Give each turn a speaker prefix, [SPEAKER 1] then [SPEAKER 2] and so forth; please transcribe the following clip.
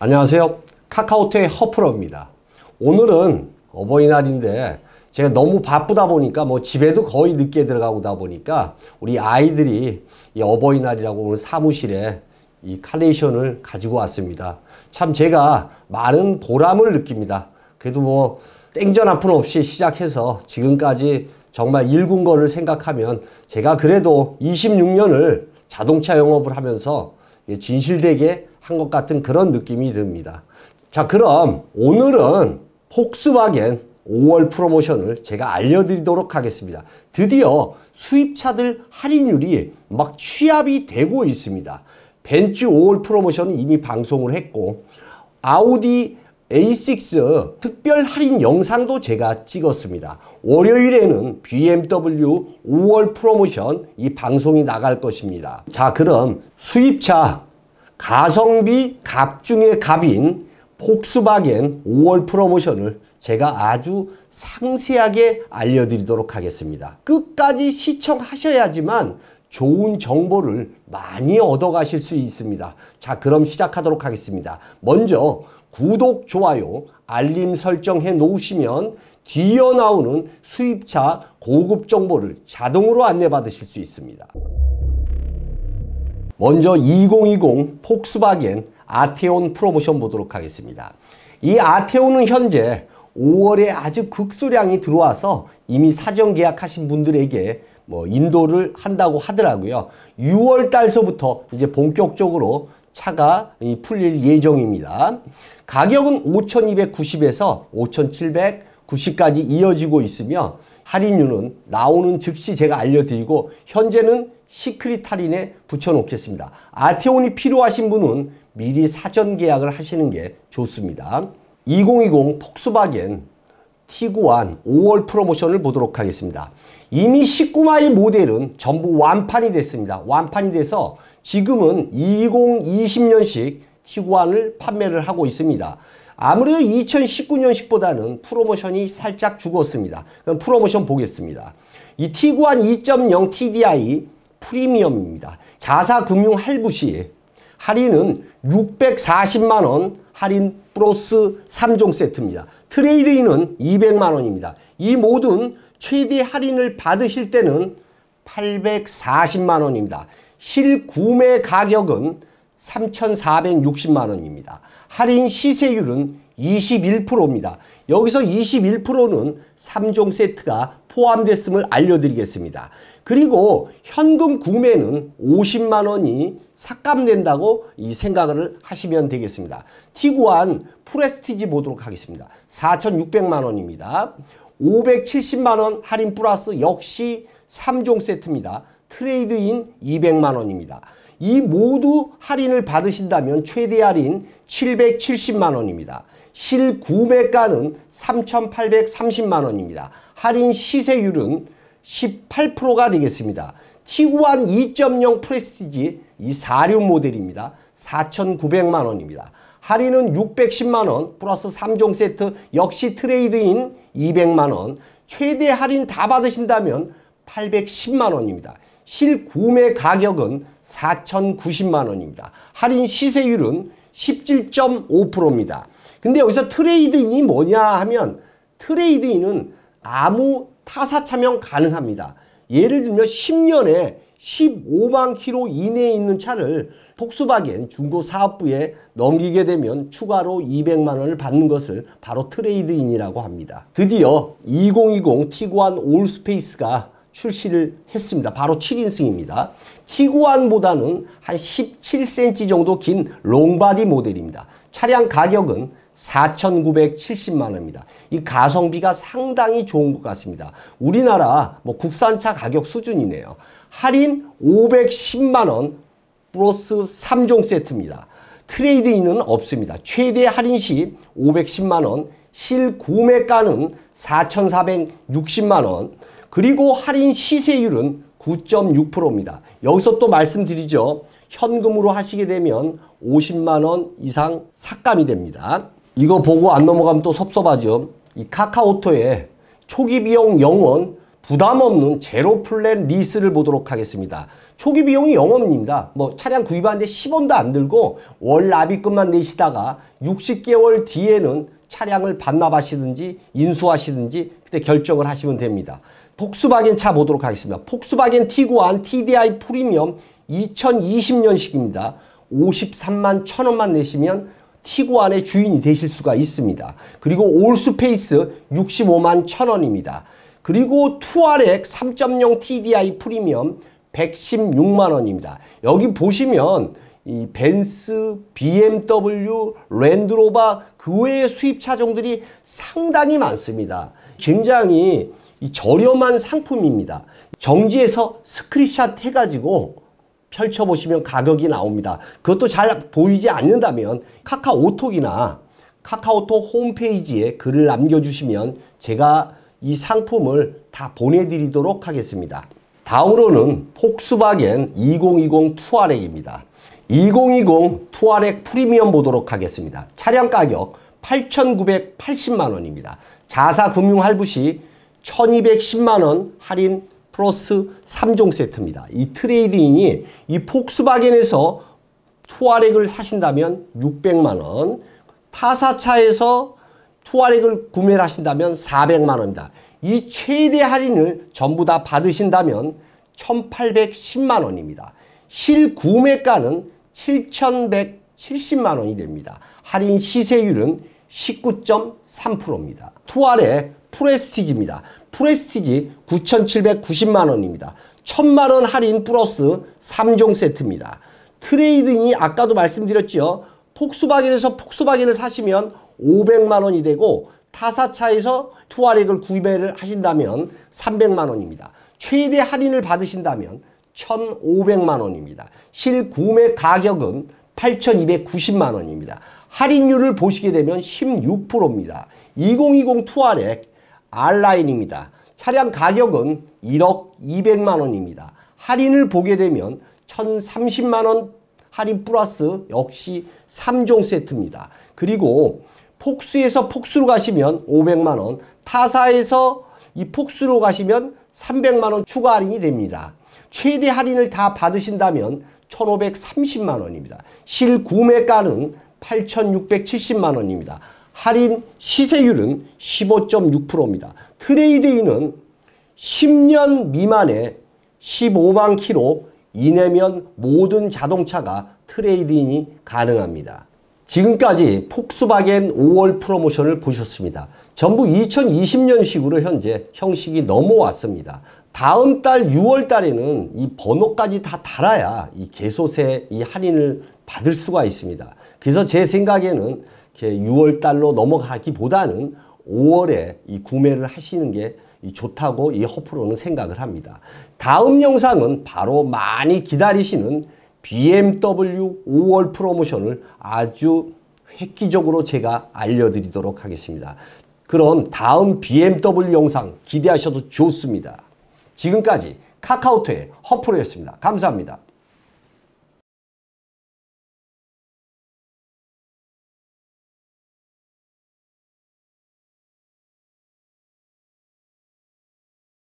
[SPEAKER 1] 안녕하세요 카카오톡의 허프로입니다 오늘은 어버이날인데 제가 너무 바쁘다 보니까 뭐 집에도 거의 늦게 들어가고다 보니까 우리 아이들이 이 어버이날이라고 오늘 사무실에 이 카네이션을 가지고 왔습니다 참 제가 많은 보람을 느낍니다 그래도 뭐 땡전 한 푼 없이 시작해서 지금까지 정말 일군 거를 생각하면 제가 그래도 26년을 자동차 영업을 하면서 진실되게 한것 같은 그런 느낌이 듭니다. 자 그럼 오늘은 폭스바겐 5월 프로모션을 제가 알려드리도록 하겠습니다. 드디어 수입차들 할인율이 막 취합이 되고 있습니다. 벤츠 5월 프로모션은 이미 방송을 했고 아우디 A6 특별 할인 영상도 제가 찍었습니다. 월요일에는 BMW 5월 프로모션 이 방송이 나갈 것입니다. 자 그럼 수입차 가성비 갑 중의 갑인 폭스바겐 5월 프로모션을 제가 아주 상세하게 알려드리도록 하겠습니다. 끝까지 시청하셔야지만 좋은 정보를 많이 얻어 가실 수 있습니다. 자 그럼 시작하도록 하겠습니다. 먼저 구독, 좋아요, 알림 설정해 놓으시면 뒤에 나오는 수입차 고급 정보를 자동으로 안내받으실 수 있습니다. 먼저 2020 폭스바겐 아테온 프로모션 보도록 하겠습니다. 이 아테온은 현재 5월에 아주 극소량이 들어와서 이미 사전 계약하신 분들에게 뭐 인도를 한다고 하더라고요. 6월 달서부터 이제 본격적으로 차가 풀릴 예정입니다. 가격은 5,290에서 5,790까지 이어지고 있으며 할인율은 나오는 즉시 제가 알려드리고 현재는 시크릿 할인에 붙여놓겠습니다. 아테온이 필요하신 분은 미리 사전 계약을 하시는 게 좋습니다. 2020 폭스바겐 티구안 5월 프로모션을 보도록 하겠습니다. 이미 19마일 모델은 전부 완판이 됐습니다. 완판이 돼서 지금은 2020년식 티구안을 판매를 하고 있습니다. 아무래도 2019년식보다는 프로모션이 살짝 죽었습니다. 그럼 프로모션 보겠습니다. 이 티구안 2.0 TDI 프리미엄입니다. 자사금융 할부 시 할인은 640만원 할인 플러스 3종 세트입니다. 트레이드인은 200만원입니다. 이 모든 최대 할인을 받으실 때는 840만원입니다. 실구매 가격은 3,460만 원입니다. 할인 시세율은 21%입니다. 여기서 21%는 3종 세트가 포함됐음을 알려드리겠습니다. 그리고 현금 구매는 50만 원이 삭감된다고 이 생각을 하시면 되겠습니다. 티구안 프레스티지 보도록 하겠습니다. 4,600만 원입니다. 570만 원 할인 플러스 역시 3종 세트입니다. 트레이드인 200만 원입니다. 이 모두 할인을 받으신다면 최대 할인 770만원입니다. 실구매가는 3,830만원입니다. 할인 시세율은 18%가 되겠습니다. 티구안 2.0 프레스티지 이 4류 모델입니다. 4,900만원입니다. 할인은 610만원 플러스 3종 세트 역시 트레이드인 200만원 최대 할인 다 받으신다면 810만원입니다. 실구매 가격은 4,090만 원입니다. 할인 시세율은 17.5%입니다. 근데 여기서 트레이드인이 뭐냐 하면 트레이드인은 아무 타사 차명 가능합니다. 예를 들면 10년에 15만 키로 이내에 있는 차를 폭스바겐 중고사업부에 넘기게 되면 추가로 200만 원을 받는 것을 바로 트레이드인이라고 합니다. 드디어 2020 티구안 올스페이스가 출시를 했습니다. 바로 7인승입니다. 티구안보다는 한 17cm 정도 긴 롱바디 모델입니다. 차량 가격은 4,970만원입니다. 이 가성비가 상당히 좋은 것 같습니다. 우리나라 뭐 국산차 가격 수준이네요. 할인 510만원 플러스 3종 세트입니다. 트레이드인은 없습니다. 최대 할인 시 510만원, 실구매가는 4,460만원, 그리고 할인 시세율은 9.6%입니다. 여기서 또 말씀드리죠. 현금으로 하시게 되면 50만원 이상 삭감이 됩니다. 이거 보고 안 넘어가면 또 섭섭하죠. 이 카카오토의 초기 비용 영원 부담 없는 제로 플랜 리스를 보도록 하겠습니다. 초기 비용이 0원입니다. 뭐 차량 구입하는데 10원도 안 들고 월 납입금만 내시다가 60개월 뒤에는 차량을 반납하시든지 인수하시든지 그때 결정을 하시면 됩니다. 폭스바겐 차 보도록 하겠습니다. 폭스바겐 티구안 TDI 프리미엄 2020년식입니다. 53만 천원만 내시면 티구안의 주인이 되실 수가 있습니다. 그리고 올스페이스 65만 천원입니다. 그리고 투아렉 3.0 TDI 프리미엄 116만원입니다. 여기 보시면 이벤스 BMW, 랜드로버 그 외의 수입 차종들이 상당히 많습니다. 굉장히 이 저렴한 상품입니다. 정지에서 스크린샷 해가지고 펼쳐보시면 가격이 나옵니다. 그것도 잘 보이지 않는다면 카카오톡이나 카카오톡 홈페이지에 글을 남겨주시면 제가 이 상품을 다 보내드리도록 하겠습니다. 다음으로는 폭스바겐 2020 투아렉입니다. 2020 투아렉 프리미엄 보도록 하겠습니다. 차량 가격 8,980만원입니다. 자사금융 할부 시 1210만원 할인 플러스 3종 세트입니다. 이 트레이드인이 이 폭스바겐에서 투아렉을 사신다면 600만원, 타사차에서 투아렉을 구매 하신다면 400만원이다. 이 최대 할인을 전부 다 받으신다면 1810만원입니다. 실구매가는 7170만원이 됩니다. 할인 시세율은 19.3%입니다. 투아렉 프레스티지입니다. 프레스티지 9,790만원입니다. 1,000만원 할인 플러스 3종 세트입니다. 트레이딩이 아까도 말씀드렸지요. 폭스바겐에서 폭스바겐을 사시면 500만원이 되고 타사차에서 투아렉을 구매를 하신다면 300만원입니다. 최대 할인을 받으신다면 1,500만원입니다. 실구매 가격은 8,290만원입니다. 할인율을 보시게 되면 16%입니다. 2020 투아렉 R라인입니다. 차량 가격은 1억 2 0 0만원입니다 할인을 보게 되면 1030만원 할인 플러스 역시 3종 세트입니다. 그리고 폭스에서 폭스로 가시면 500만원, 타사에서 이 폭스로 가시면 300만원 추가 할인이 됩니다. 최대 할인을 다 받으신다면 1530만원입니다. 실구매가는 8670만원입니다. 할인 시세율은 15.6%입니다. 트레이드인은 10년 미만의 15만 키로 이내면 모든 자동차가 트레이드인이 가능합니다. 지금까지 폭스바겐 5월 프로모션을 보셨습니다. 전부 2020년식으로 현재 형식이 넘어왔습니다. 다음 달 6월 달에는 이 번호까지 다 달아야 이 개소세 이 할인을 받을 수가 있습니다. 그래서 제 생각에는 이렇게 6월 달로 넘어가기보다는 5월에 이 구매를 하시는 게 좋다고 이 허프로는 생각을 합니다. 다음 영상은 바로 많이 기다리시는 BMW 5월 프로모션을 아주 획기적으로 제가 알려드리도록 하겠습니다. 그럼 다음 BMW 영상 기대하셔도 좋습니다. 지금까지 카카오톡의 허프로였습니다. 감사합니다.